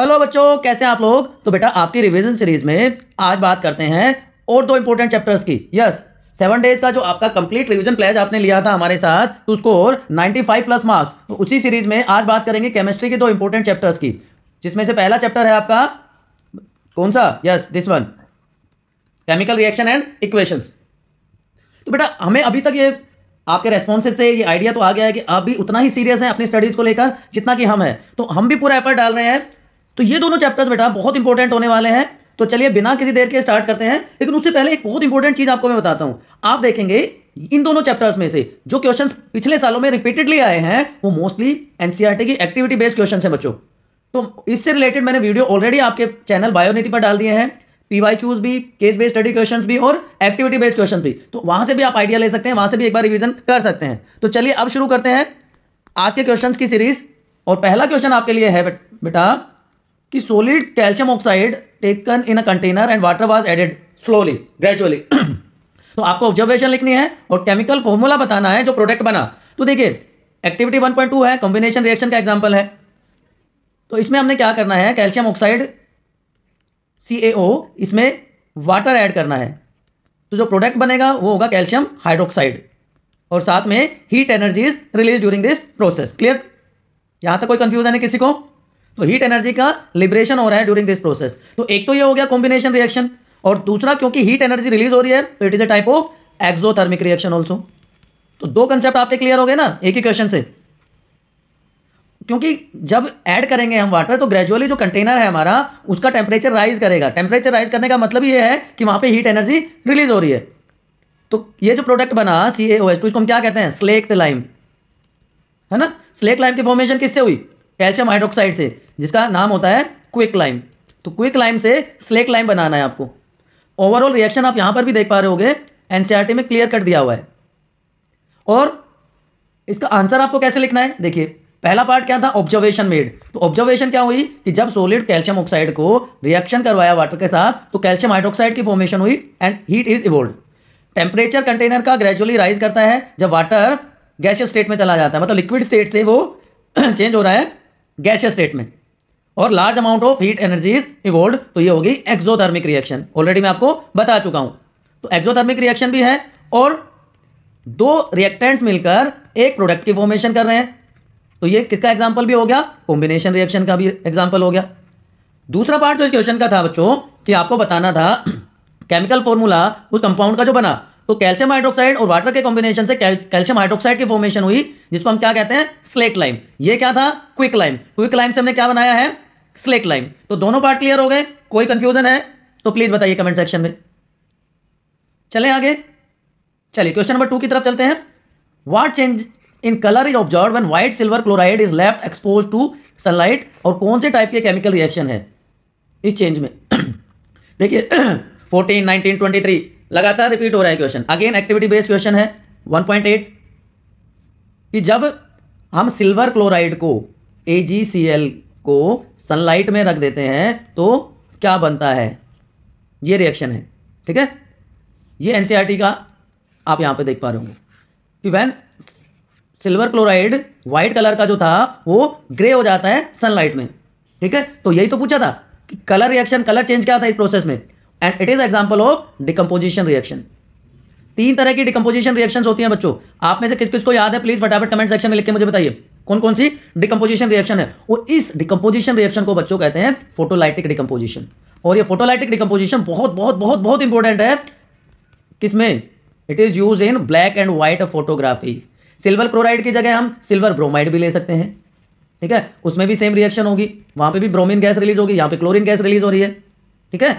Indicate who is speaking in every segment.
Speaker 1: hello बच्चों कैसे हैं आप लोग तो बेटा आपकी रिवीजन सीरीज में आज बात करते हैं और दो इंपॉर्टेंट चैप्टर्स की यस सेवन डेज का जो आपका कंप्लीट रिवीजन प्लेज आपने लिया था हमारे साथ तो उसको स्कोर 95 प्लस मार्क्स तो उसी सीरीज में आज बात करेंगे केमिस्ट्री के दो इंपॉर्टेंट चैप्टर्स की जिसमें से पहला चैप्टर है आपका कौन सा yes this one chemical reaction and equation तो बेटा हमें अभी तक ये आपके रेस्पॉन्सेज से ये आइडिया तो आ गया है कि आप भी उतना ही सीरियस हैं अपनी स्टडीज़ को लेकर जितना कि हम हैं तो हम भी पूरा एफर्ट डाल रहे हैं तो ये दोनों चैप्टर्स बेटा बहुत इंपॉर्टेंट होने वाले हैं तो चलिए बिना किसी देर के स्टार्ट करते हैं लेकिन उससे पहले एक बहुत इंपॉर्टेंट चीज आपको मैं बताता हूं आप देखेंगे इन दोनों चैप्टर्स में से जो क्वेश्चन पिछले सालों में रिपीटेडली आए हैं वो मोस्टली एनसीआरटी e की एक्टिविटी बेस्ड क्वेश्चन है बच्चों तो इससे रिलेटेड मैंने वीडियो ऑलरेडी आपके चैनल बायोनीति पर डाल दिए हैं पीवाईक्यूज भी केस बेस्ड स्टडी क्वेश्चंस भी और एक्टिविटी बेस्ड क्वेश्चन भी तो वहां से भी आप आइडिया ले सकते हैं वहां से भी एक बार रिवीजन कर सकते हैं तो चलिए अब शुरू करते हैं आज के क्वेश्चंस की सीरीज और पहला क्वेश्चन आपके लिए है बेटा कि solid calcium oxide taken in a container and water was added slowly gradually तो आपको ऑब्जर्वेशन लिखनी है और केमिकल फॉर्मूला बताना है जो प्रोडक्ट बना तो देखिए एक्टिविटी 1.2 है कॉम्बिनेशन रिएक्शन का एग्जांपल है तो इसमें हमने क्या करना है कैल्शियम ऑक्साइड सी इसमें वाटर ऐड करना है तो जो प्रोडक्ट बनेगा वो होगा कैल्शियम हाइड्रोक्साइड और साथ में heat energy is release during this process clear यहां तक कोई कंफ्यूजन है किसी को तो हीट एनर्जी का लिबरेशन हो रहा है ड्यूरिंग दिस प्रोसेस तो एक तो ये हो गया कॉम्बिनेशन रिएक्शन और दूसरा क्योंकि हीट एनर्जी रिलीज हो रही है तो it is a type of exothermic reaction also तो दो कंसेप्ट आपके क्लियर हो गए ना एक ही क्वेश्चन से क्योंकि जब ऐड करेंगे हम वाटर तो ग्रेजुअली जो कंटेनर है हमारा उसका टेम्परेचर राइज करेगा टेम्परेचर राइज करने का मतलब ये है कि वहां पे हीट एनर्जी रिलीज हो रही है तो ये जो प्रोडक्ट बना सी ए ओ एस टू इसको हम क्या कहते हैं स्लेक्ट लाइम है ना स्लेक्ट लाइम की फॉर्मेशन किससे हुई कैल्शियम हाइड्रोक्साइड से जिसका नाम होता है क्विक लाइम तो क्विक लाइम से स्लेक लाइम बनाना है आपको ओवरऑल रिएक्शन आप यहां पर भी देख पा रहे होंगे एनसीईआरटी में क्लियर कट दिया हुआ है और इसका आंसर आपको कैसे लिखना है देखिए पहला पार्ट क्या था ऑब्जर्वेशन मेड तो ऑब्जर्वेशन क्या हुई कि जब सोलिड कैल्शियम ऑक्साइड को रिएक्शन करवाया वाटर के साथ तो कैल्शियम हाइड्रोक्साइड की फॉर्मेशन हुई and heat is evolved temperature container का ग्रेजुअली राइज करता है जब वाटर गैसियस स्टेट में चला जाता है मतलब लिक्विड स्टेट से वो चेंज हो रहा है गैसियस स्टेट में और large amount of heat energy is evolve तो ये होगी एक्जोथर्मिक रिएक्शन ऑलरेडी मैं आपको बता चुका हूं तो एक्जोथर्मिक रिएक्शन भी है और दो रिएक्टेंट्स मिलकर एक प्रोडक्ट की फॉर्मेशन कर रहे हैं तो ये किसका एग्जाम्पल भी हो गया कॉम्बिनेशन रिएक्शन का भी एग्जाम्पल हो गया दूसरा पार्ट जो इस क्वेश्चन का था बच्चों कि आपको बताना था केमिकल फॉर्मूला उस कंपाउंड का जो बना तो कैल्शियम हाइड्रोक्साइड और वाटर के कॉम्बिनेशन से कैल्शियम हाइड्रोक्साइड की फॉर्मेशन हुई जिसको हम क्या कहते हैं स्लेट लाइम ये क्या था क्विक लाइम क्विक लाइम से हमने क्या बनाया है स्लेट लाइम तो दोनों पार्ट क्लियर हो गए कोई कंफ्यूजन है तो प्लीज बताइए कमेंट सेक्शन में चले आगे चलिए क्वेश्चन नंबर टू की तरफ चलते हैं what change in colour is observe when white silver chloride is left expose to sunlight और कौन से टाइप के केमिकल रिएक्शन है इस चेंज में देखिए फोर्टीन नाइनटीन ट्वेंटी थ्री लगातार रिपीट हो रहा है question again activity based question है 1.8 कि जब हम सिल्वर क्लोराइड को एल को सनलाइट में रख देते हैं तो क्या बनता है ये रिएक्शन है ठीक है ये एन e का आप यहाँ पे देख पा रहे होंगे कि when silver chloride white colour का जो था वो ग्रे हो जाता है सनलाइट में ठीक है तो यही तो पूछा था कि कलर रिएक्शन कलर चेंज क्या था है इस प्रोसेस में and it is example of decomposition reaction तीन तरह की डिकम्पोजिशन रिएक्शन होती हैं बच्चों आप में से किस किस को याद है प्लीज़ फटाफट कमेंट सेक्शन में लिख के मुझे बताइए कौन कौन सी डिकम्पोजिशन रिएक्शन है और इस डिकम्पोजिशन रिएक्शन को बच्चों कहते हैं फोटोलाइटिक डिकम्पोजिशन और ये फोटोलाइटिक डिकम्पोजिशन बहुत बहुत बहुत बहुत इंपॉर्टेंट है किसमें it is use in black and white photography silver chloride की जगह हम सिल्वर ब्रोमाइड भी ले सकते हैं ठीक है उसमें भी सेम रिएक्शन होगी वहां पे भी ब्रोमीन गैस रिलीज होगी यहां पे क्लोरीन गैस रिलीज हो रही है ठीक है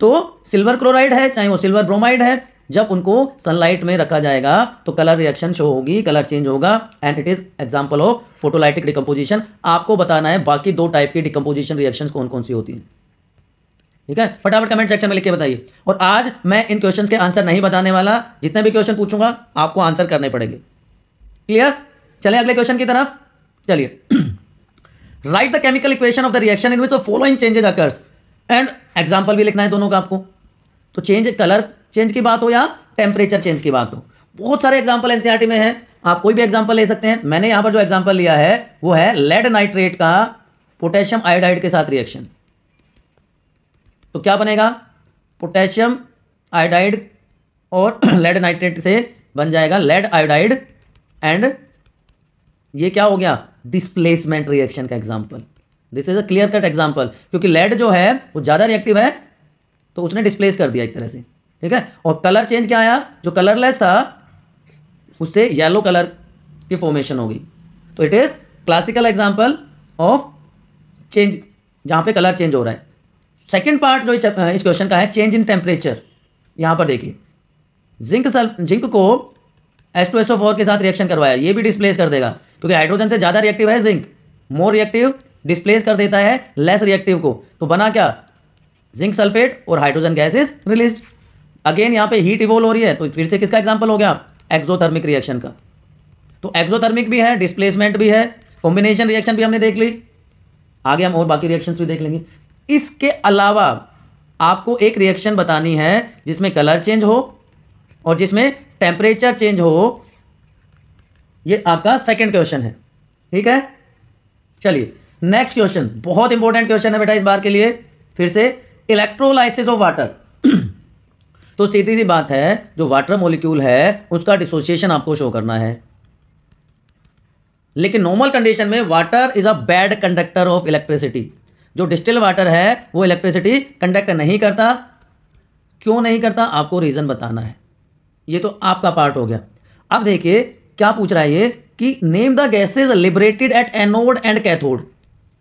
Speaker 1: तो सिल्वर क्लोराइड है चाहे वो सिल्वर ब्रोमाइड है जब उनको सनलाइट में रखा जाएगा तो कलर रिएक्शन शो होगी कलर चेंज होगा and it is example of photolytic decomposition आपको बताना है बाकी दो टाइप की डिकम्पोजिशन रिएक्शन कौन कौन सी होती हैं ठीक है फटाफट कमेंट सेक्शन में लिख के बताइए और आज मैं इन क्वेश्चन के आंसर नहीं बताने वाला जितने भी क्वेश्चन पूछूंगा आपको आंसर करने पड़ेंगे क्लियर चले अगले क्वेश्चन की तरफ चलिए write the chemical equation of the reaction in which the following changes occurs and example भी लिखना है दोनों का आपको तो चेंज कलर चेंज की बात हो या टेम्परेचर चेंज की बात हो बहुत सारे एग्जाम्पल एनसीआरटी e में है आप कोई भी एग्जाम्पल ले सकते हैं मैंने यहां पर जो एग्जाम्पल लिया है वो है लेड नाइट्रेट का पोटेशियम आयोडाइड के साथ रिएक्शन तो क्या बनेगा पोटेशियम आयोडाइड और लेड नाइट्रेट से बन जाएगा लेड आयोडाइड एंड ये क्या हो गया डिस्प्लेसमेंट रिएक्शन का example this is a clear cut example क्योंकि लेड जो है वो ज़्यादा रिएक्टिव है तो उसने डिस्प्लेस कर दिया एक तरह से ठीक है और कलर चेंज क्या आया जो कलरलेस था उससे येलो कलर की फॉर्मेशन हो गई तो it is classical example of change जहाँ पे कलर चेंज हो रहा है सेकेंड पार्ट जो इस क्वेश्चन का है चेंज इन टेम्परेचर यहाँ पर देखिए जिंक सल जिंक को S two S O four के साथ रिएक्शन करवाया ये भी डिस्प्लेस कर देगा क्योंकि हाइड्रोजन से ज़्यादा रिएक्टिव है जिंक मोर रिएक्टिव डिस्प्लेस कर देता है लेस रिएक्टिव को तो बना क्या जिंक सल्फेट और हाइड्रोजन गैसेस रिलीज अगेन यहां पे हीट इवोल्व हो रही है तो फिर से किसका एग्जांपल हो गया एक्सोथर्मिक रिएक्शन का तो एक्सोथर्मिक भी है डिस्प्लेसमेंट भी है कॉम्बिनेशन रिएक्शन भी हमने देख ली आगे हम और बाकी रिएक्शन भी देख लेंगे इसके अलावा आपको एक रिएक्शन बतानी है जिसमें कलर चेंज हो और जिसमें टेम्परेचर चेंज हो यह आपका सेकेंड क्वेश्चन है ठीक है चलिए नेक्स्ट क्वेश्चन बहुत इंपॉर्टेंट क्वेश्चन है बेटा इस बार के लिए फिर से इलेक्ट्रोलाइसिस ऑफ वाटर तो सीधी सी बात है जो वाटर मोलिक्यूल है उसका डिसोसिएशन आपको शो करना है लेकिन नॉर्मल कंडीशन में water is a bad conductor of electricity जो डिस्टिल वाटर है वो इलेक्ट्रिसिटी कंडक्ट नहीं करता क्यों नहीं करता आपको रीज़न बताना है ये तो आपका पार्ट हो गया अब देखिए क्या पूछ रहा है ये कि name the gases liberated at anode and cathode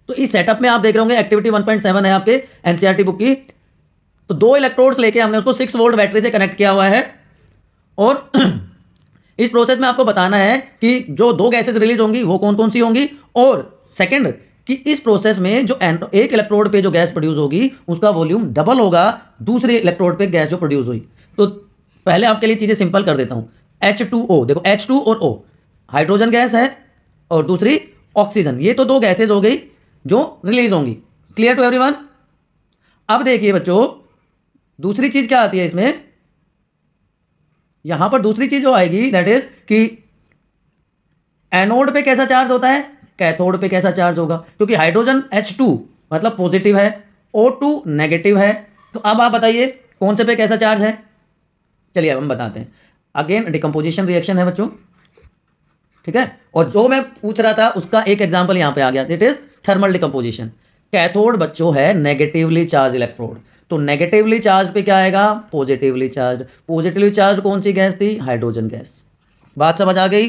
Speaker 1: तो इस सेटअप में आप देख रहे होंगे एक्टिविटी 1.7 है आपके एनसीईआरटी बुक e की तो दो इलेक्ट्रोड्स लेके हमने उसको सिक्स वोल्ट बैटरी से कनेक्ट किया हुआ है और इस प्रोसेस में आपको बताना है कि जो दो गैसेज रिलीज होंगी वो कौन कौन सी होंगी और सेकेंड कि इस प्रोसेस में जो एक इलेक्ट्रोड पे जो गैस प्रोड्यूस होगी उसका वॉल्यूम डबल होगा दूसरे इलेक्ट्रोड पे गैस जो प्रोड्यूस हुई तो पहले आपके लिए चीज़ें सिंपल कर देता हूँ एच टू ओ देखो एच टू और ओ हाइड्रोजन गैस है और दूसरी ऑक्सीजन ये तो दो गैसेज हो गई जो रिलीज होंगी क्लियर टू एवरीवन अब देखिए बच्चों दूसरी चीज़ क्या आती है इसमें यहां पर दूसरी चीज़ जो आएगी दैट इज़ कि एनोड पे कैसा चार्ज होता है कैथोड पे कैसा चार्ज होगा क्योंकि हाइड्रोजन एच टू मतलब पॉजिटिव है ओ टू नेगेटिव है तो अब आप बताइए कौन से पे कैसा चार्ज है चलिए अब हम बताते हैं अगेन डिकम्पोजिशन रिएक्शन है बच्चों ठीक है और जो मैं पूछ रहा था उसका एक एग्जाम्पल यहां पे आ गया that is thermal decomposition cathode बच्चों है नेगेटिवली चार्ज इलेक्ट्रोड तो नेगेटिवली चार्ज पे क्या आएगा पॉजिटिवली चार्ज पॉजिटिवली चार्ज कौन सी गैस थी हाइड्रोजन गैस बात समझ आ गई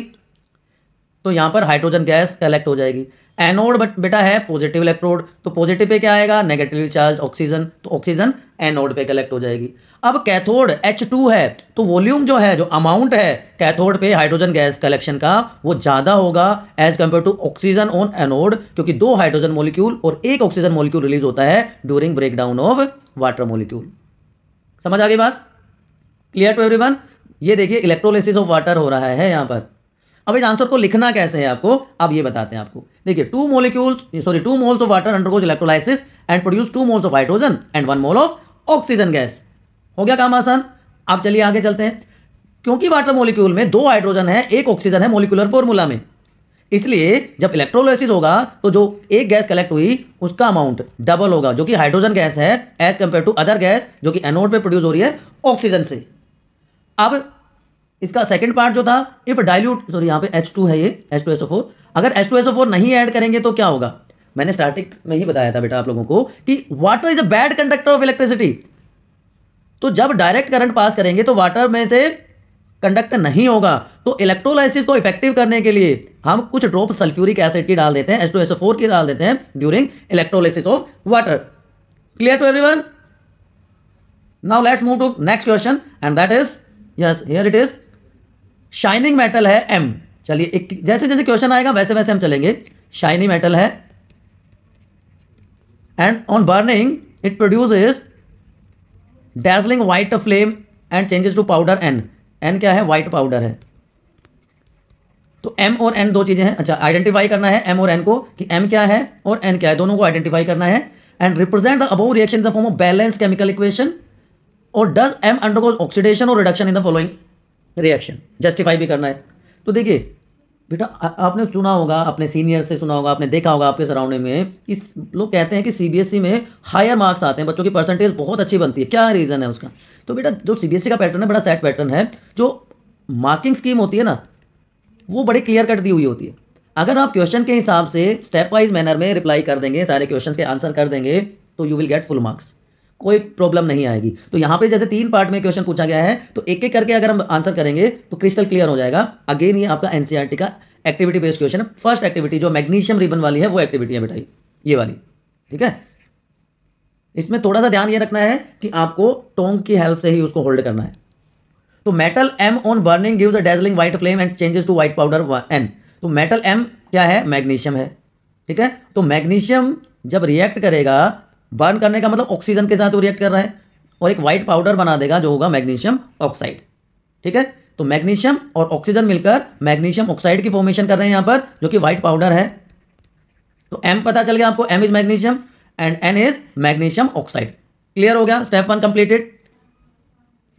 Speaker 1: तो यहां पर हाइड्रोजन गैस कलेक्ट हो जाएगी एनोड बेटा है पॉजिटिव इलेक्ट्रोड तो पॉजिटिव पे क्या आएगा नेगेटिव चार्ज ऑक्सीजन तो ऑक्सीजन एनोड पे कलेक्ट हो जाएगी अब कैथोड H2 है तो वॉल्यूम जो है जो अमाउंट है कैथोड पे हाइड्रोजन गैस कलेक्शन का वो ज़्यादा होगा as compare to oxygen on anode क्योंकि दो हाइड्रोजन मोलिक्यूल और एक ऑक्सीजन मोलिक्यूल रिलीज होता है during breakdown of water molecule समझ आ गई बात क्लियर टू वन ये देखिए इलेक्ट्रोलिस ऑफ वाटर हो रहा है यहाँ पर अब इस आंसर को लिखना कैसे है आपको अब ये बताते हैं आपको देखिए two molecules sorry two moles of water undergoes electrolysis and produce two moles of hydrogen and one mole of oxygen gas हो गया काम आसान आप चलिए आगे चलते हैं क्योंकि वाटर मोलिक्यूल में दो हाइड्रोजन है एक ऑक्सीजन है मोलिकुलर फॉर्मूला में इसलिए जब इलेक्ट्रोलाइसिस होगा तो जो एक गैस कलेक्ट हुई उसका अमाउंट डबल होगा जो कि हाइड्रोजन गैस है as compare to other gas जो कि एनोड पे प्रोड्यूस हो रही है ऑक्सीजन से अब इसका सेकंड पार्ट जो था इफ डाइल्यूट सॉरी यहाँ पे टू है ये एच टू फोर अगर एच टू फोर नहीं ऐड करेंगे तो क्या होगा मैंने स्टार्टिंग में ही बताया था बेटा आप लोगों को कि water is a bad conductor of electricity तो जब डायरेक्ट करंट पास करेंगे तो वाटर में से कंडक्ट नहीं होगा तो इलेक्ट्रोलाइसिस को इफेक्टिव करने के लिए हम कुछ ड्रॉप सल्फ्यूरिक एसिड की डाल देते हैं एस टू एस फोर की डाल देते हैं during electrolysis of water clear to everyone now let's move to next question and that is yes here it is shining metal है एम चलिए एक जैसे जैसे क्वेश्चन आएगा वैसे वैसे हम चलेंगे शाइनिंग मेटल है and on burning it produce is dazzling white flame and changes to powder N N क्या है वाइट पाउडर है तो एम और एन दो चीज़ें हैं अच्छा आइडेंटिफाई करना है एम और एन को कि एम क्या है और एन क्या है दोनों को आइडेंटिफाई करना है and represent the above reaction in the form of balance chemical equation और डज एम अंडरगोज ऑक्सीडेशन और reduction in the following reaction justify भी करना है तो देखिए बेटा आपने सुना होगा अपने सीनियर से सुना होगा आपने देखा होगा आपके सराउंडिंग में कि लोग कहते हैं कि सीबीएसई e में हायर मार्क्स आते हैं बच्चों की परसेंटेज बहुत अच्छी बनती है क्या रीज़न है उसका तो बेटा जो सीबीएसई e का पैटर्न है बड़ा सेट पैटर्न है जो मार्किंग स्कीम होती है ना वो बड़ी क्लियर कट दी हुई होती है अगर आप क्वेश्चन के हिसाब से स्टेप वाइज मैनर में रिप्लाई कर देंगे सारे क्वेश्चन के आंसर कर देंगे तो you will get full marks कोई प्रॉब्लम नहीं आएगी तो यहां पे जैसे तीन पार्ट में क्वेश्चन पूछा गया है तो एक एक करके अगर हम आंसर करेंगे तो क्रिस्टल क्लियर हो जाएगा अगेन ये आपका एनसीआरटी e का एक्टिविटी बेस्ड क्वेश्चन है फर्स्ट एक्टिविटी जो मैग्नीशियम रिबन वाली है वो एक्टिविटी है बेटा ये वाली ठीक है इसमें थोड़ा सा ध्यान ये रखना है कि आपको टोंग की हेल्प से ही उसको होल्ड करना है तो metal M on burning gives a dazzling white flame and changes to white powder N तो मेटल एम क्या है मैग्नीशियम है ठीक है तो मैग्नीशियम जब रिएक्ट करेगा बर्न करने का मतलब ऑक्सीजन के साथ वो रिएक्ट कर रहा है और एक व्हाइट पाउडर बना देगा जो होगा मैग्नीशियम ऑक्साइड ठीक है तो मैग्नीशियम और ऑक्सीजन मिलकर मैग्नीशियम ऑक्साइड की फॉर्मेशन कर रहे हैं यहां पर जो कि व्हाइट पाउडर है तो एम पता चल गया आपको M is magnesium and N is magnesium oxide clear हो गया स्टेप वन कंप्लीटेड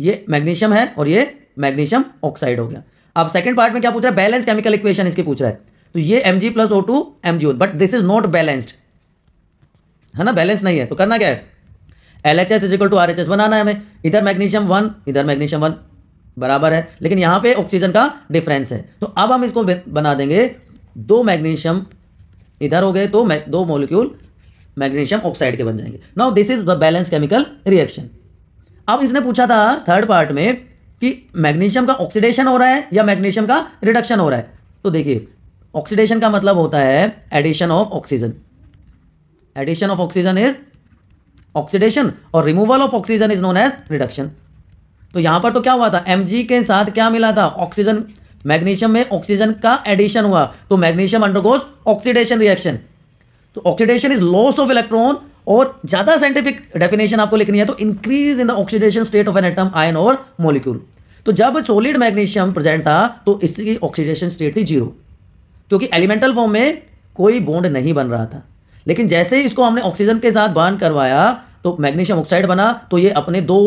Speaker 1: ये मैग्नीशियम है और ये मैग्नीशियम ऑक्साइड हो गया अब सेकंड पार्ट में क्या पूछ रहा है बैलेंस केमिकल इक्वेशन इसकी पूछ रहा है तो ये M G plus O two M G but this is not balanced है ना बैलेंस नहीं है तो करना क्या है L H S is equal to R H S बनाना है हमें इधर मैग्नीशियम वन इधर मैग्नीशियम वन बराबर है लेकिन यहाँ पे ऑक्सीजन का डिफरेंस है तो अब हम इसको बना देंगे दो मैग्नीशियम इधर हो गए तो दो मोलिक्यूल मैग्नीशियम ऑक्साइड के बन जाएंगे now this is the balance chemical reaction अब इसने पूछा था थर्ड पार्ट में कि मैग्नीशियम का ऑक्सीडेशन हो रहा है या मैग्नीशियम का रिडक्शन हो रहा है तो देखिए ऑक्सीडेशन का मतलब होता है addition of oxygen addition of oxygen is oxidation और removal of oxygen is known as reduction तो यहां पर तो क्या हुआ था एम के साथ क्या मिला था ऑक्सीजन मैग्नीशियम में ऑक्सीजन का एडिशन हुआ तो मैग्नीशियम अंडरगोज ऑक्सीडेशन रिएक्शन तो oxidation is loss of electron और ज्यादा साइंटिफिक डेफिनेशन आपको लिखनी है तो increase in the oxidation state of an atom ion और मोलिक्यूल तो जब सोलिड मैग्नीशियम प्रेजेंट था तो इसकी ऑक्सीडेशन स्टेट थी जीरो क्योंकि एलिमेंटल फॉर्म में कोई बॉन्ड नहीं बन रहा था लेकिन जैसे ही इसको हमने ऑक्सीजन के साथ बर्न करवाया तो मैग्नीशियम ऑक्साइड बना तो ये अपने दो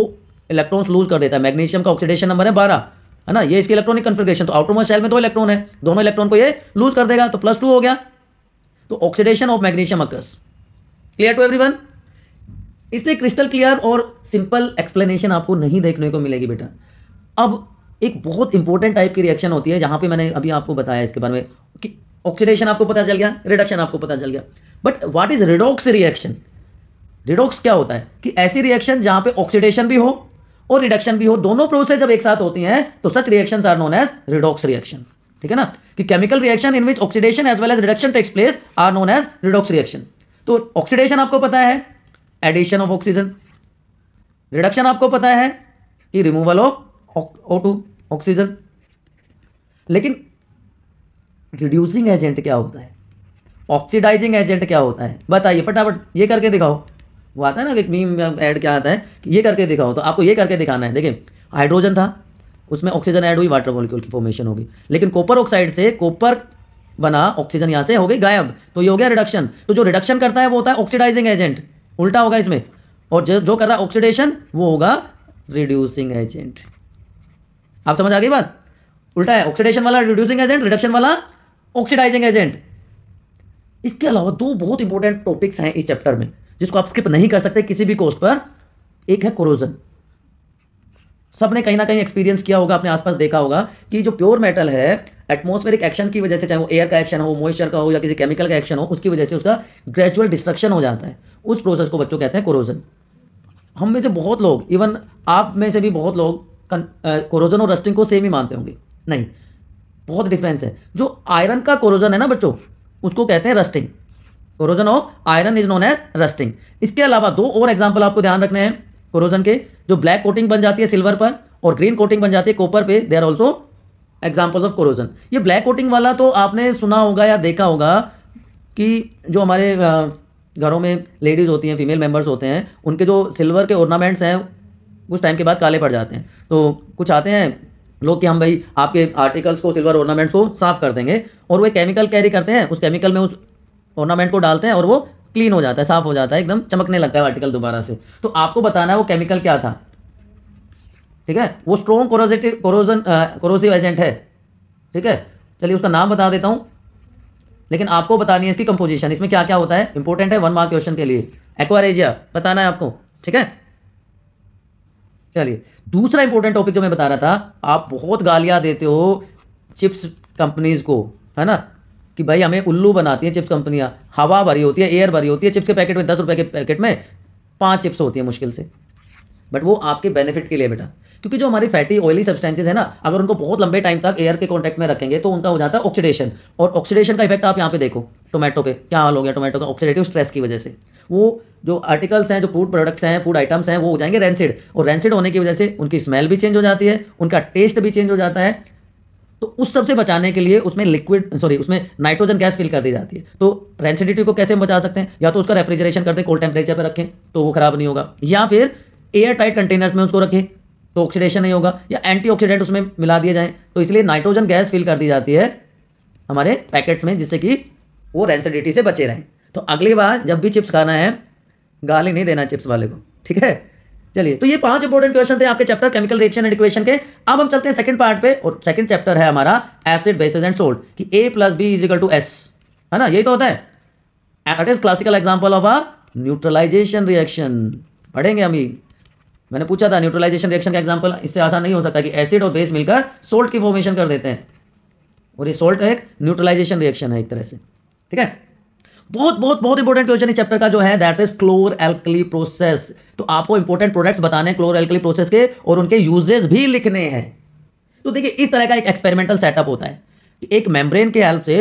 Speaker 1: इलेक्ट्रॉन्स लूज कर देता है मैग्नीशियम का ऑक्सीडेशन नंबर है बारह है ना ये इसकी इलेक्ट्रॉनिक कन्फिग्रेशन तो आउटरमोस्ट सेल में दो इलेक्ट्रॉन है दोनों इलेक्ट्रॉन को ये लूज कर देगा तो प्लस टू हो गया तो oxidation of magnesium occurs clear to everyone इससे क्रिस्टल क्लियर और सिंपल एक्सप्लेनेशन आपको नहीं देखने को मिलेगी बेटा अब एक बहुत इंपॉर्टेंट टाइप की रिएक्शन होती है जहां पे मैंने अभी आपको बताया इसके बारे में कि ऑक्सीडेशन आपको पता चल गया रिडक्शन आपको पता चल गया but what is redox reaction redox क्या होता है कि ऐसी रिएक्शन जहां पे ऑक्सीडेशन भी हो और रिडक्शन भी हो दोनों प्रोसेस जब एक साथ होती हैं तो such reaction are known as redox reaction ठीक है ना कि chemical reaction in which oxidation as well as reduction takes place are known as redox reaction तो ऑक्सीडेशन आपको पता है एडिशन ऑफ ऑक्सीजन रिडक्शन आपको पता है कि removal of O two oxygen लेकिन रिड्यूसिंग एजेंट क्या होता है ऑक्सीडाइजिंग एजेंट क्या होता है बताइए फटाफट ये करके दिखाओ वो आता है ना एक मीम ऐड क्या आता है कि ये करके दिखाओ तो आपको ये करके दिखाना है देखिए हाइड्रोजन था उसमें ऑक्सीजन ऐड हुई वाटर मॉलिक्यूल की फॉर्मेशन होगी लेकिन कॉपर ऑक्साइड से कॉपर बना ऑक्सीजन यहाँ से हो गई गायब तो ये हो गया रिडक्शन तो जो रिडक्शन करता है वो होता है ऑक्सीडाइजिंग एजेंट उल्टा होगा इसमें और जो जो कर रहा है ऑक्सीडेशन वो होगा रिड्यूसिंग एजेंट आप समझ आ गई बात उल्टा है ऑक्सीडेशन वाला रिड्यूसिंग एजेंट रिडक्शन वाला ऑक्सीडाइजिंग एजेंट इसके अलावा दो बहुत इंपॉर्टेंट टॉपिक्स हैं इस चैप्टर में जिसको आप स्किप नहीं कर सकते किसी भी कोर्स पर एक है कोरोजन सब ने कहीं ना कहीं एक्सपीरियंस किया होगा अपने आसपास देखा होगा कि जो प्योर मेटल है एटमोस्फेरिक एक्शन की वजह से चाहे वो एयर का एक्शन हो मॉइस्चर का हो या किसी केमिकल का एक्शन हो उसकी वजह से उसका ग्रेजुअल डिस्ट्रक्शन हो जाता है उस प्रोसेस को बच्चों कहते हैं कोरोजन हम में से बहुत लोग इवन आप में से भी बहुत लोग कोरोजन और रस्टिंग को सेम ही मानते होंगे नहीं बहुत डिफरेंस है जो आयरन का कोरोजन है ना बच्चों उसको कहते हैं rusting corrosion of iron is known as rusting इसके अलावा दो और एग्जाम्पल आपको ध्यान रखने हैं कोरोजन के जो ब्लैक कोटिंग बन जाती है सिल्वर पर और ग्रीन कोटिंग बन जाती है कॉपर पे they are also examples of corrosion ये ब्लैक कोटिंग वाला तो आपने सुना होगा या देखा होगा कि जो हमारे घरों में लेडीज़ होती हैं फीमेल मेम्बर्स होते हैं उनके जो सिल्वर के ऑर्नामेंट्स हैं कुछ टाइम के बाद काले पड़ जाते हैं तो कुछ आते हैं लोग कि हम भाई आपके आर्टिकल्स को सिल्वर ऑर्नामेंट्स को साफ कर देंगे और वो केमिकल कैरी करते हैं उस केमिकल में उस ऑर्नामेंट को डालते हैं और वो क्लीन हो जाता है साफ हो जाता है एकदम चमकने लगता है आर्टिकल दोबारा से तो आपको बताना है वो केमिकल क्या था ठीक है वो strong corrosive corrosion corrosive agent है ठीक है चलिए उसका नाम बता देता हूँ लेकिन आपको बतानी है इसकी कंपोजिशन इसमें क्या क्या होता है इंपॉर्टेंट है वन मार्क क्वेश्चन के लिए एक्वारेजिया बताना है आपको ठीक है चलिए दूसरा इंपॉर्टेंट टॉपिक जो मैं बता रहा था आप बहुत गालियाँ देते हो चिप्स कंपनीज़ को है ना कि भाई हमें उल्लू बनाती हैं चिप्स कंपनियाँ हवा भरी होती है एयर भरी होती है चिप्स के पैकेट में दस रुपये के पैकेट में पाँच चिप्स होती हैं मुश्किल से बट वो आपके बेनिफिट के लिए बेटा क्योंकि जो हमारी फैटी ऑयली सब्सटेंसेज है ना अगर उनको बहुत लंबे टाइम तक एयर के कॉन्टेक्ट में रखेंगे तो उनका हो जाता है ऑक्सीडेशन और ऑक्सीडेशन का इफेक्ट आप यहाँ पे देखो टोमेटो पे क्या हाल हो गया टोमेटो का ऑक्सीडेटिव स्ट्रेस की वजह से वो जो आर्टिकल्स हैं जो फूड प्रोडक्ट्स हैं फूड आइटम्स हैं वो हो जाएंगे रेंसिड और रेंसिड होने की वजह से उनकी स्मेल भी चेंज हो जाती है उनका टेस्ट भी चेंज हो जाता है तो उस सब से बचाने के लिए उसमें लिक्विड सॉरी उसमें नाइट्रोजन गैस फिल कर दी जाती है तो रेंसिडिटी को कैसे हम बचा सकते हैं या तो उसका रेफ्रिजरेशन कर दें कोल्ड टेम्परेचर पर रखें तो वो खराब नहीं होगा या फिर एयर टाइट कंटेनर्स में उसको रखें तो ऑक्सीडेशन नहीं होगा या एंटीऑक्सीडेंट उसमें मिला दिए जाए तो इसलिए नाइट्रोजन गैस फिल कर दी जाती है हमारे पैकेट्स में जिससे कि वो रेंसिडिटी से बचे रहें तो अगली बार जब भी चिप्स खाना है गाली नहीं देना चिप्स वाले को ठीक है चलिए तो ये पांच इंपॉर्टेंट क्वेश्चन थे आपके chapter chemical reaction and equation के अब हम चलते हैं सेकंड पार्ट पे और सेकंड चैप्टर है हमारा एसिड बेसिस एंड सोल्ट कि A plus B is equal to S है ना यही तो होता है it is classical example of a neutralisation reaction पढ़ेंगे अभी मैंने पूछा था न्यूट्रलाइजेशन रिएक्शन का एग्जाम्पल इससे आसान नहीं हो सकता कि एसिड और बेस मिलकर सोल्ट की फॉर्मेशन कर देते हैं और ये सोल्ट एक न्यूट्रलाइजेशन रिएक्शन है एक तरह से ठीक है बहुत बहुत बहुत इंपॉर्टेंट क्वेश्चन इस चैप्टर का जो है that is chlor alkali process तो आपको इंपॉर्टेंट प्रोडक्ट्स बताने हैं क्लोर एल्कली प्रोसेस के और उनके यूजेज भी लिखने हैं तो देखिए इस तरह का एक एक्सपेरिमेंटल सेटअप होता है कि एक मेम्ब्रेन के हेल्प से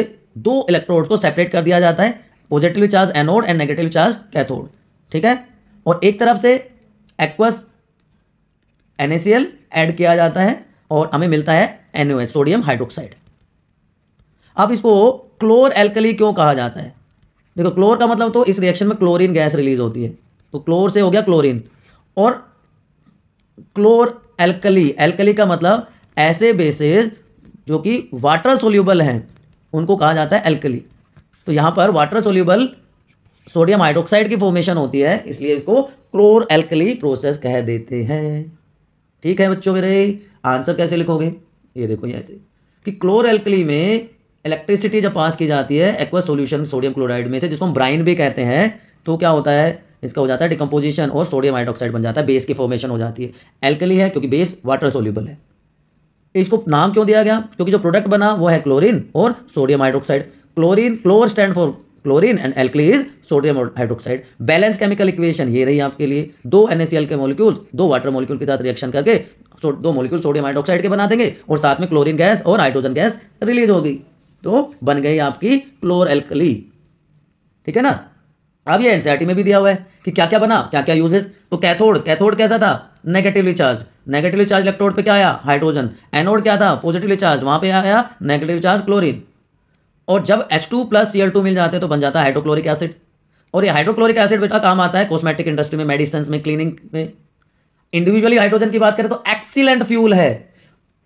Speaker 1: दो इलेक्ट्रोड को सेपरेट कर दिया जाता है positive charge anode and negative charge cathode ठीक है और एक तरफ से एक्वस एन ऐड किया जाता है और हमें मिलता है एन सोडियम हाइड्रोक्साइड अब इसको क्लोर एल्कली क्यों कहा जाता है देखो क्लोर का मतलब तो इस रिएक्शन में क्लोरीन गैस रिलीज होती है तो क्लोर से हो गया क्लोरीन और क्लोर एल्कली एल्कली का मतलब ऐसे बेसिस जो कि वाटर सोल्यूबल हैं उनको कहा जाता है एल्कली तो यहाँ पर वाटर सोल्यूबल सोडियम हाइड्रोक्साइड की फॉर्मेशन होती है इसलिए इसको क्लोर एल्कली प्रोसेस कह देते हैं ठीक है बच्चों मेरे आंसर कैसे लिखोगे ये देखो ये ऐसे कि क्लोर एल्कली में इलेक्ट्रिसिटी जब पास की जाती है एक्वा सोल्यूशन सोडियम क्लोराइड में से जिसको हम ब्राइन भी कहते हैं तो क्या होता है इसका हो जाता है डिकम्पोजिशन और सोडियम हाइड्रोक्साइड बन जाता है बेस की फॉर्मेशन हो जाती है एल्कली है क्योंकि बेस वाटर सोल्यूबल है इसको नाम क्यों दिया गया क्योंकि जो प्रोडक्ट बना वो है क्लोरीन और sodium hydroxide chlorine chlor stand for chlorine and alkali is sodium hydroxide balance chemical equation ये रही आपके लिए दो एनएसीएल के मॉलिक्यूल्स दो वाटर मॉलिक्यूल के साथ रिएक्शन करके दो मॉलिक्यूल सोडियम हाइड्रोक्साइड के बना देंगे और साथ में क्लोरीन गैस और हाइड्रोजन गैस रिलीज होगी तो बन गई आपकी क्लोर एल्कली ठीक है ना अब ये एनसीआरटी में भी दिया हुआ है कि क्या क्या बना क्या क्या यूजेस तो कैथोड कैथोड कैसा था negatively charge negatively charge electrode पे क्या आया हाइड्रोजन एनोड क्या था पॉजिटिवली चार्ज वहां पे आया नेगेटिव चार्ज क्लोरीन और जब H two plus C L two मिल जाते हैं तो बन जाता है हाइड्रोक्लोरिक एसिड और ये हाइड्रोक्लोरिक एसिड बेटा काम आता है कॉस्मेटिक इंडस्ट्री में मेडिसिन में क्लीनिंग में इंडिविजुअली हाइड्रोजन की बात करें तो एक्सीलेंट फ्यूल है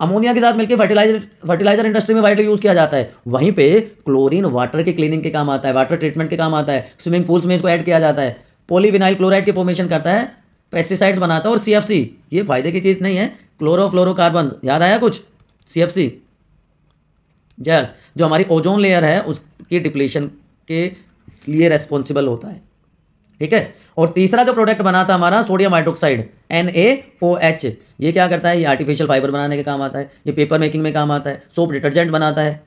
Speaker 1: अमोनिया के साथ मिलकर फर्टिलाइजर फर्टिलाइजर इंडस्ट्री में वाइडली यूज़ किया जाता है वहीं पे क्लोरीन वाटर की क्लीनिंग के काम आता है वाटर ट्रीटमेंट के काम आता है स्विमिंग पूल्स में इसको ऐड किया जाता है पोलीविनाइल क्लोराइड की फॉर्मेशन करता है पेस्टिसाइड्स बनाता है और सी ये फायदे की चीज़ नहीं है क्लोरोफ्लोरोकार्बन याद आया कुछ सी यस yes, जो हमारी ओजोन लेयर है उसकी डिप्लेशन के लिए रेस्पॉन्सिबल होता है ठीक है और तीसरा जो प्रोडक्ट बना था हमारा sodium hydroxide N A O H ये क्या करता है ये आर्टिफिशियल फाइबर बनाने के काम आता है ये पेपर मेकिंग में काम आता है सोप डिटर्जेंट बनाता है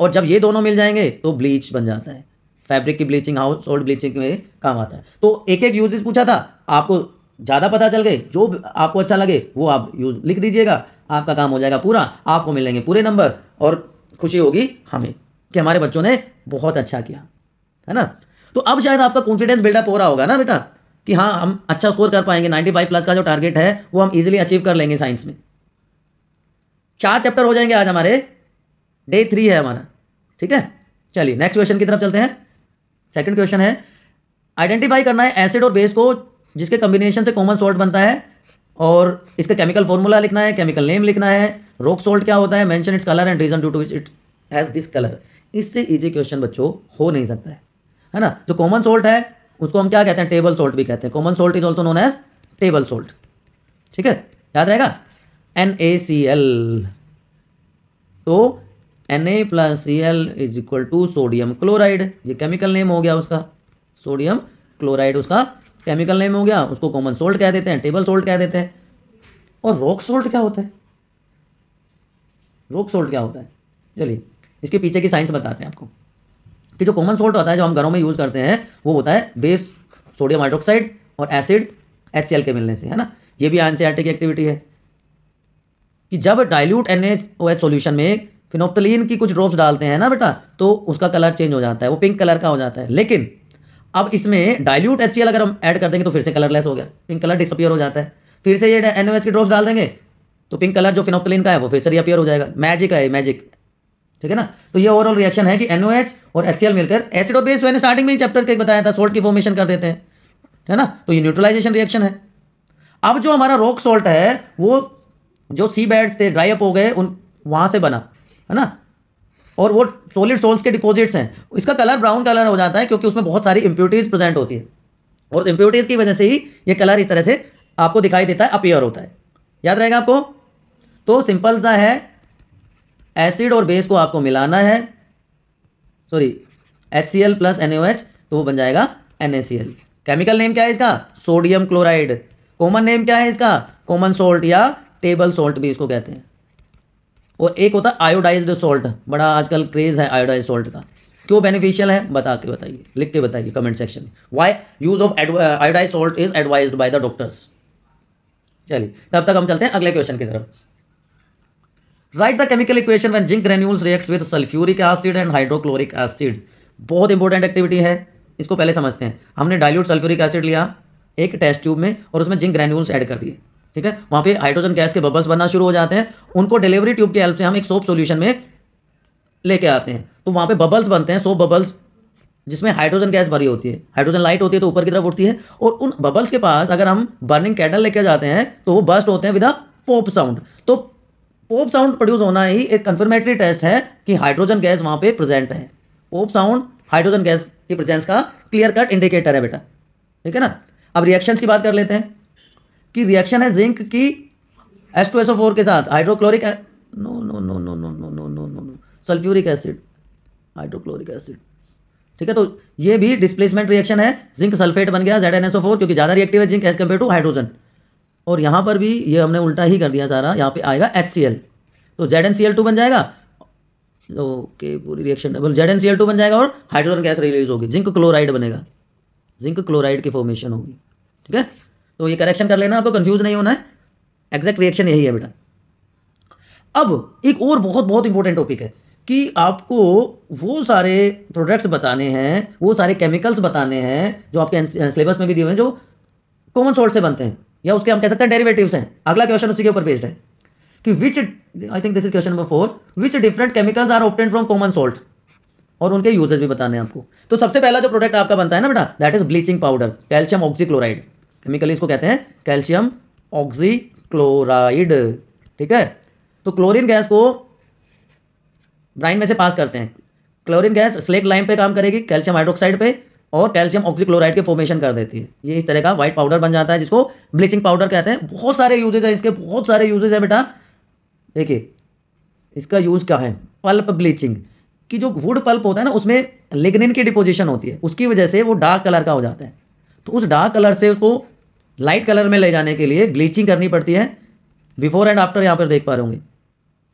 Speaker 1: और जब ये दोनों मिल जाएंगे तो ब्लीच बन जाता है फैब्रिक की ब्लीचिंग हाउस होल्ड ब्लीचिंग में काम आता है तो एक एक यूजेस पूछा था आपको ज़्यादा पता चल गए जो आपको अच्छा लगे वो आप यूज लिख दीजिएगा आपका काम हो जाएगा पूरा आपको मिलेंगे पूरे नंबर और खुशी होगी हमें कि हमारे बच्चों ने बहुत अच्छा किया है ना तो अब शायद आपका कॉन्फिडेंस बिल्डअप हो रहा होगा ना बेटा कि हाँ हम अच्छा स्कोर कर पाएंगे 95 प्लस का जो टारगेट है वो हम इजीली अचीव कर लेंगे साइंस में चार चैप्टर हो जाएंगे आज हमारे डे थ्री है हमारा ठीक है चलिए नेक्स्ट क्वेश्चन की तरफ चलते हैं सेकंड क्वेश्चन है आइडेंटिफाई करना है एसिड और बेस को जिसके कॉम्बिनेशन से कॉमन सॉल्ट बनता है और इसका केमिकल फॉर्मूला लिखना है केमिकल नेम लिखना है रॉक सॉल्ट क्या होता है mention its colour and reason to to which it has this colour इससे ईजी क्वेश्चन बच्चों हो नहीं सकता है है ना जो कॉमन सॉल्ट है उसको हम क्या कहते हैं टेबल सॉल्ट भी कहते हैं common salt is also known as table salt ठीक है याद रहेगा एन ए सी एल तो N A plus C L is equal to sodium chloride ये केमिकल नेम हो गया उसका सोडियम क्लोराइड उसका केमिकल नेम हो गया उसको कॉमन सोल्ट कह देते हैं टेबल सोल्ट कह देते हैं और रॉक सोल्ट क्या होता है रॉक सोल्ट क्या होता है चलिए इसके पीछे की साइंस बताते हैं आपको कि जो कॉमन सोल्ट होता है जो हम घरों में यूज़ करते हैं वो होता है बेस सोडियम हाइड्रोक्साइड और एसिड एच के मिलने से है ना ये भी एनसीआरटी की एक्टिविटी है कि जब डाइल्यूट एन सोल्यूशन में फिनोप्तलिन की कुछ ड्रॉप्स डालते हैं ना बेटा तो उसका कलर चेंज हो जाता है वो पिंक कलर का हो जाता है लेकिन अब इसमें डायल्यूट एच अगर हम ऐड कर देंगे तो फिर से कलरलेस हो गया पिंक कलर डिसअपियर हो जाता है फिर से ये एन की ड्रॉप्स डाल देंगे तो पिंक कलर जो फिनोक्लिन का है वो फिर से रिअपियर हो जाएगा मैजिक है मैजिक ठीक है ना तो ये ओवरऑल रिएक्शन है कि एनओएच और एच मिलकर एसिड और बेस मैंने स्टार्टिंग में ही चैप्टर के बताया था सोल्ट की फॉर्मेशन कर देते हैं है ना तो ये न्यूट्रलाइजेशन रिएक्शन है अब जो हमारा रॉक सॉल्ट है वो जो सी बेड्स थे ड्राई अप हो गए उन वहाँ से बना है ना और वो सॉलिड सोल्स के डिपॉजिट्स हैं इसका कलर ब्राउन कलर हो जाता है क्योंकि उसमें बहुत सारी इम्प्योरिटीज़ प्रेजेंट होती है और इम्प्योरिटीज़ की वजह से ही ये कलर इस तरह से आपको दिखाई देता है अपेयर होता है याद रहेगा आपको तो सिंपल सा है एसिड और बेस को आपको मिलाना है sorry H C L plus N O H तो वो बन जाएगा N A C L chemical name क्या है इसका सोडियम क्लोराइड कॉमन नेम क्या है इसका कॉमन सोल्ट या टेबल सोल्ट भी इसको कहते हैं और एक होता है आयोडाइज्ड सॉल्ट बड़ा आजकल क्रेज़ है आयोडाइज सॉल्ट का क्यों बेनिफिशियल है बता के बताइए लिख के बताइए कमेंट सेक्शन में why use of iodise salt is advise by the doctors चलिए तब तक हम चलते हैं अगले क्वेश्चन की तरफ write the chemical equation when zinc granules reacts with sulphuric acid and hydrochloric acid बहुत इंपॉर्टेंट एक्टिविटी है इसको पहले समझते हैं हमने डायल्यूट सल्फ्यूरिक एसिड लिया एक टेस्ट ट्यूब में और उसमें जिंक ग्रेन्यूल्स ऐड कर दिए ठीक है वहां पे हाइड्रोजन गैस के बबल्स बनना शुरू हो जाते हैं उनको डिलीवरी ट्यूब की हेल्प से हम एक सोप सोल्यूशन में लेके आते हैं तो वहां पे बबल्स बनते हैं सोप बबल्स जिसमें हाइड्रोजन गैस भरी होती है हाइड्रोजन लाइट होती है तो ऊपर की तरफ उठती है और उन बबल्स के पास अगर हम बर्निंग कैंडल लेके जाते हैं तो वो बस्ट होते हैं विद अ पोप साउंड तो पोप साउंड प्रोड्यूस होना ही एक कंफर्मेटरी टेस्ट है कि हाइड्रोजन गैस वहां पे प्रेजेंट है पोप साउंड हाइड्रोजन गैस की प्रेजेंस का क्लियर कट इंडिकेटर है बेटा ठीक है ना अब रिएक्शंस की बात कर लेते हैं की रिएक्शन है जिंक की S two S O four के साथ hydrochloric no no no no no no no no no no sulphuric acid hydrochloric acid ठीक है तो ये भी डिस्प्लेसमेंट रिएक्शन है जिंक सल्फेट बन गया Z N S O four क्योंकि ज़्यादा रिएक्टिव है zinc as compare to hydrogen और यहाँ पर भी ये हमने उल्टा ही कर दिया सारा यहाँ पे आएगा एच सी एल तो Z N C L two बन जाएगा ओके पूरी reaction Z N C L two बन जाएगा और हाइड्रोजन गैस रिलीज होगी जिंक क्लोराइड बनेगा जिंक क्लोराइड की फॉर्मेशन होगी ठीक है तो ये करेक्शन कर लेना आपको कंफ्यूज नहीं होना है एग्जैक्ट रिएक्शन यही है बेटा अब एक और बहुत बहुत इंपॉर्टेंट टॉपिक है कि आपको वो सारे प्रोडक्ट्स बताने हैं वो सारे केमिकल्स बताने हैं जो आपके सिलेबस uh, में भी दिए हुए हैं जो कॉमन सॉल्ट से बनते हैं या उसके हम कह सकते हैं डेरिवेटिव्स हैं अगला क्वेश्चन उसी के ऊपर बेस्ड है कि which I think this is question number four which different chemicals are obtained from common salt और उनके यूजेज भी बताने हैं आपको तो सबसे पहला जो प्रोडक्ट आपका बनता है ना बेटा that is bleaching powder calcium oxychloride chemically इसको कहते हैं कैल्शियम ऑक्सीक्लोराइड ठीक है तो क्लोरीन गैस को ब्राइन में से पास करते हैं क्लोरीन गैस स्लेक लाइम पे काम करेगी कैल्शियम हाइड्रोक्साइड पे और कैल्शियम ऑक्सीक्लोराइड के फॉर्मेशन कर देती है ये इस तरह का व्हाइट पाउडर बन जाता है जिसको ब्लीचिंग पाउडर कहते हैं बहुत सारे यूजेज है इसके बहुत सारे यूजेज है बेटा देखिए इसका यूज़ क्या है पल्प ब्लीचिंग की जो वुड पल्प होता है ना उसमें लिग्निन की डिपोजिशन होती है उसकी वजह से वो डार्क कलर का हो जाता है तो उस डार्क कलर से उसको लाइट कलर में ले जाने के लिए ब्लीचिंग करनी पड़ती है बिफोर एंड आफ्टर यहाँ पर देख पा रहे होंगे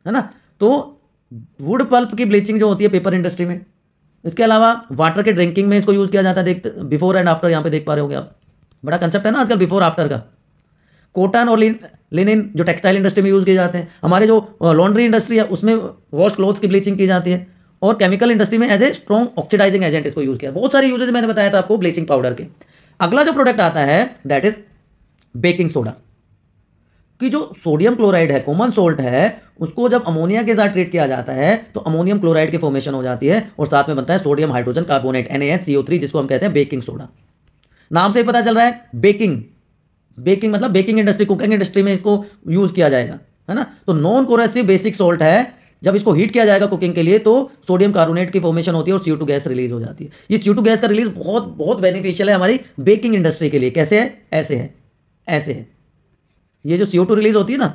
Speaker 1: है ना तो वुड पल्प की ब्लीचिंग जो होती है पेपर इंडस्ट्री में इसके अलावा वाटर के ड्रिंकिंग में इसको यूज़ किया जाता है देख बिफोर एंड आफ्टर यहाँ पे देख पा रहे होंगे आप बड़ा कंसेप्ट है ना आजकल बिफोर आफ्टर का कॉटन और लिनिन जो टेक्सटाइल इंडस्ट्री में यूज़ किए जाते हैं हमारे जो लॉन्ड्री इंडस्ट्री है उसमें वॉश क्लोथ्स की ब्लीचिंग की जाती है और केमिकल इंडस्ट्री में as a strong oxidising agent इसको यूज़ किया बहुत सारे यूजेज मैंने बताया था आपको ब्लीचिंग पाउडर के अगला जो प्रोडक्ट आता है दैट इज बेकिंग सोडा कि जो सोडियम क्लोराइड है कॉमन सोल्ट है उसको जब अमोनिया के साथ ट्रीट किया जाता है तो अमोनियम क्लोराइड की फॉर्मेशन हो जाती है और साथ में बनता है सोडियम हाइड्रोजन कार्बोनेट एन जिसको हम कहते हैं बेकिंग सोडा नाम से ही पता चल रहा है बेकिंग बेकिंग मतलब बेकिंग इंडस्ट्री कुकिंग इंडस्ट्री में इसको यूज़ किया जाएगा है ना तो नॉन कोरेसिव बेसिक सोल्ट है जब इसको हीट किया जाएगा कुकिंग के लिए तो सोडियम कार्बोनेट की फॉर्मेशन होती है और सी गैस रिलीज हो जाती है ये सी गैस का रिलीज बहुत बहुत बेनिफिशियल है हमारी बेकिंग इंडस्ट्री के लिए कैसे है ऐसे है ऐसे है ये जो सी रिलीज होती है ना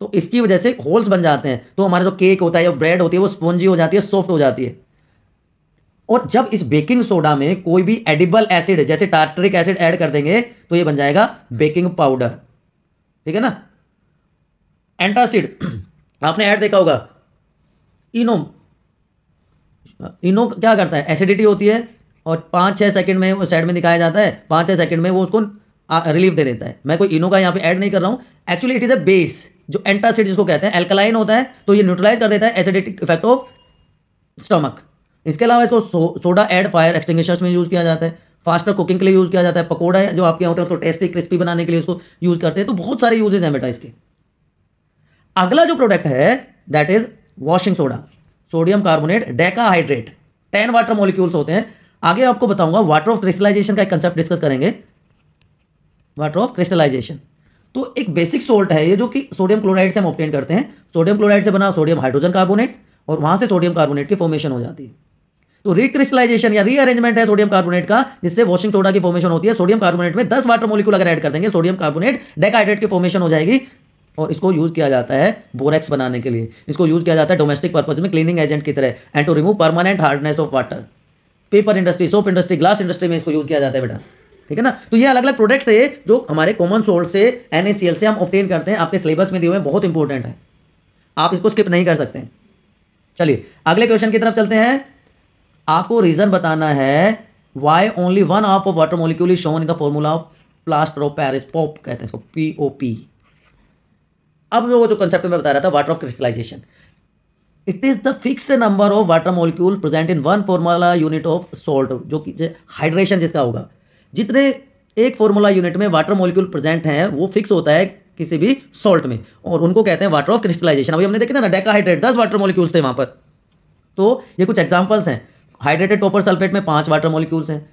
Speaker 1: तो इसकी वजह से होल्स बन जाते हैं तो हमारा जो केक होता है या ब्रेड होती है वो स्पॉन्जी हो जाती है सॉफ्ट हो जाती है और जब इस बेकिंग सोडा में कोई भी एडिबल एसिड जैसे टार्टरिक एसिड ऐड कर देंगे तो ये बन जाएगा बेकिंग पाउडर ठीक है ना एंटासिड आपने ऐड देखा होगा इनो इनो क्या करता है एसिडिटी होती है और पाँच छः सेकंड में उस साइड में दिखाया जाता है पाँच छः सेकंड में वो उसको रिलीफ दे देता है मैं कोई इनो का यहाँ पे ऐड नहीं कर रहा हूँ actually it is a base जो एंटासिड जिसको कहते हैं एल्कलाइन होता है तो ये न्यूट्रलाइज कर देता है एसिडिटिक इफेक्ट ऑफ स्टमक इसके अलावा इसको so, soda acid fire extinguishers में यूज़ किया जाता है फास्टर कुकिंग के लिए यूज़ किया जाता है पकौड़ा जो आपके यहाँ होता है उसको टेस्टी क्रिस्पी बनाने के लिए उसको यूज़ करते हैं तो बहुत सारे यूजेज हैं बेटा इसके अगला जो प्रोडक्ट है that is washing soda sodium carbonate decahydrate ten water molecules होते हैं आगे आपको बताऊंगा वाटर ऑफ क्रिस्टलाइजेशन का एक कंसेप्ट डिस्कस करेंगे वाटर ऑफ क्रिस्टलाइजेशन तो एक बेसिक सोल्ट है ये जो कि सोडियम क्लोराइड से हम ऑप्टेन करते हैं सोडियम क्लोराइड से बना सोडियम हाइड्रोजन कार्बोनेट और वहां से सोडियम कार्बोनेट की फॉर्मेशन हो जाती है तो रिक्रिस्टलाइजेशन या रीअरेंजमेंट है सोडियम कार्बोनेट का जिससे वॉशिंग सोडा की फॉर्मेशन होती है सोडियम कार्बोनेट में दस वाटर मोलिक्यूल अगर ऐड कर देंगे सोडियम कार्बोनेट डेकाइड्रेट की फॉर्मेशन हो जाएगी और इसको यूज़ किया जाता है बोरेक्स बनाने के लिए इसको यूज़ किया जाता है डोमेस्टिक पर्पज़ में क्लीनिंग एजेंट की तरह and to remove permanent hardness of water paper industry soap industry glass industry में इसको यूज़ किया जाता है बेटा ठीक है ना तो ये अलग अलग प्रोडक्ट्स है जो हमारे कॉमन सोल्ड से एन से हम ऑप्टेन करते हैं आपके सिलेबस में दिए हुए बहुत इंपॉर्टेंट है आप इसको स्किप नहीं कर सकते चलिए अगले क्वेश्चन की तरफ चलते हैं आपको रीज़न बताना है why only one of water molecule is shown in the formula of plaster of Paris POP कहते हैं इसको पी ओ पी अब मैं वो जो कंसेप्ट में बता रहा था water of crystallisation it is the fix number of water molecule present in one formula unit of salt जो कि हाइड्रेशन जिसका होगा जितने एक फॉर्मूला यूनिट में वाटर मोलिक्यूल प्रेजेंट हैं वो फिक्स होता है किसी भी सॉल्ट में और उनको कहते हैं वाटर ऑफ क्रिस्टलाइजेशन अभी हमने देखा था ना डेकाहाइड्रेट दस वाटर मोलिक्यूल्स थे वहाँ पर तो ये कुछ एग्जाम्पल्स हैं हाइड्रेटेड टोपर सल्फेट में पाँच वाटर मोलिक्यूल्स हैं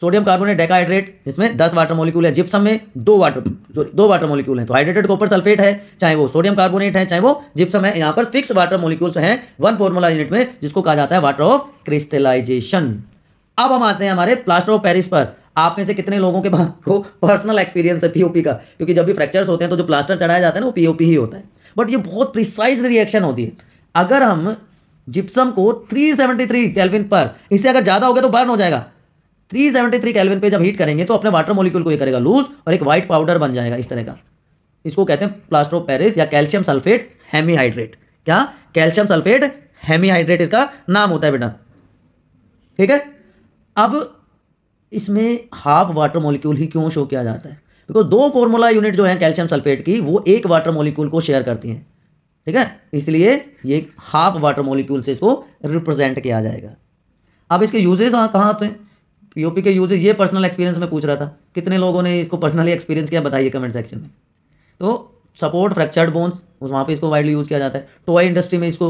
Speaker 1: सोडियम कार्बोनेट डेकाहाइड्रेट जिसमें दस वाटर मोलिक्यूल है जिप्सम में दो वाटर सॉरी दो वाटर मोलिकूल हैं तो हाइड्रेटेड कॉपर सल्फेट है चाहे वो सोडियम कार्बोनेट है चाहे वो जिप्सम है यहाँ पर फिक्स वाटर मोलिक्यूल्स हैं वन फॉर्मूला यूनिट में जिसको कहा जाता है वाटर ऑफ क्रिस्टलाइजेशन अब हम आते हैं हमारे प्लास्टर ऑफ पैरिस पर आप में से कितने लोगों के को पर्सनल एक्सपीरियंस है पीओपी का क्योंकि जब भी फ्रैक्चर्स होते हैं तो जो प्लास्टर चढ़ाया जाता है ना वो पीओपी ही होता है बट ये बहुत प्रिसाइज रिएक्शन होती है अगर हम जिप्सम को 373 केल्विन पर इससे अगर ज़्यादा हो गया तो बर्न हो जाएगा थ्री सेवेंटी थ्री केल्विन पर जब हीट करेंगे तो अपने वाटर मोलिक्यूल को ये करेगा लूज और एक व्हाइट पाउडर बन जाएगा इस तरह का इसको कहते हैं प्लास्टर ऑफ पेरिस या कैल्शियम सल्फेट हेमीहाइड्रेट क्या कैल्शियम सल्फेट हेमीहाइड्रेट इसका नाम होता है बेटा ठीक है अब इसमें हाफ वाटर मोलिक्यूल ही क्यों शो किया जाता है बिकॉज दो फॉर्मूला यूनिट जो है कैल्शियम सल्फेट की वो एक वाटर मोलिक्यूल को शेयर करती हैं ठीक है इसलिए ये हाफ वाटर मोलिक्यूल से इसको रिप्रेजेंट किया जाएगा अब इसके यूजेस कहाँ होते हैं यूपी के यूज ये पर्सनल एक्सपीरियंस में पूछ रहा था कितने लोगों ने इसको पर्सनली एक्सपीरियंस किया बताइए कमेंट सेक्शन में तो सपोर्ट फ्रैक्चर्ड बोन्स वहाँ पे इसको वाइडली यूज़ किया जाता है टॉय इंडस्ट्री में इसको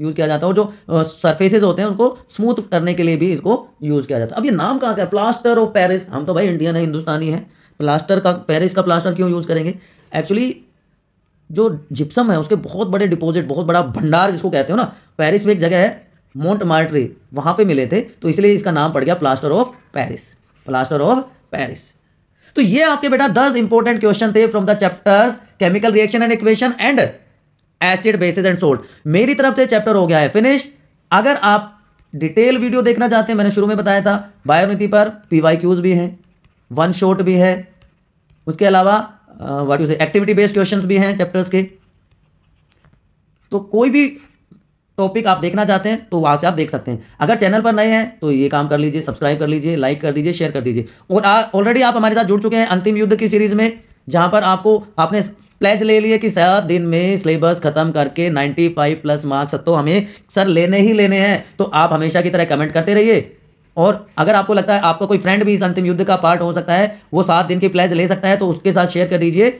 Speaker 1: यूज़ किया जाता है और जो सरफेसेज होते हैं उनको स्मूथ करने के लिए भी इसको यूज़ किया जाता है अब ये नाम कहाँ से है प्लास्टर ऑफ पैरिस हम तो भाई इंडियन है हिंदुस्तानी है प्लास्टर का पैरिस का प्लास्टर क्यों यूज़ करेंगे एक्चुअली जो जिप्सम है उसके बहुत बड़े डिपॉजिट बहुत बड़ा भंडार जिसको कहते हो ना पैरिस में एक जगह है मोंट मार्ट्री वहां पे मिले थे तो इसलिए इसका नाम पड़ गया plaster of Paris plaster of Paris तो ये आपके बेटा दस इंपॉर्टेंट क्वेश्चन थे from the chapters chemical reaction and equation and acid bases and salt मेरी तरफ से चैप्टर हो गया है फिनिश अगर आप डिटेल वीडियो देखना चाहते हैं मैंने शुरू में बताया था बायोनीति पर पीवाईक्यूज भी हैं वन शॉट भी है उसके अलावा what you say activity based questions भी हैं चैप्टर्स के तो कोई भी टॉपिक आप देखना चाहते हैं तो वहाँ से आप देख सकते हैं अगर चैनल पर नए हैं तो ये काम कर लीजिए सब्सक्राइब कर लीजिए लाइक कर दीजिए शेयर कर दीजिए और ऑलरेडी आप हमारे साथ जुड़ चुके हैं अंतिम युद्ध की सीरीज़ में जहाँ पर आपको आपने प्लेज ले लिए कि सर दिन में सिलेबस खत्म करके 95 प्लस मार्क्स तो हमें सर लेने ही लेने हैं तो आप हमेशा की तरह कमेंट करते रहिए और अगर आपको लगता है आपका कोई फ्रेंड भी इस अंतिम युद्ध का पार्ट हो सकता है वो सात दिन की प्लेज ले सकता है तो उसके साथ शेयर कर दीजिए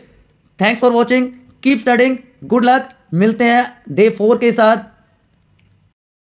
Speaker 1: thanks for watching keep studying good luck मिलते हैं डे फोर के साथ